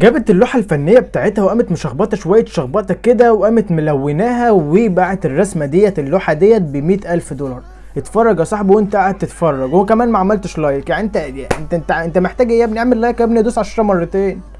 جابت اللوحه الفنيه بتاعتها وقامت مشخبطه شويه شخبطه كده وقامت ملوناها وباعت الرسمه ديت اللوحه ديت ب ألف دولار اتفرج يا صاحبي وانت قاعد تتفرج وكمان ما عملتش لايك يعني انت انت انت, انت محتاج ايه يا ابني اعمل لايك يا ابني دوس على الشاشه مرتين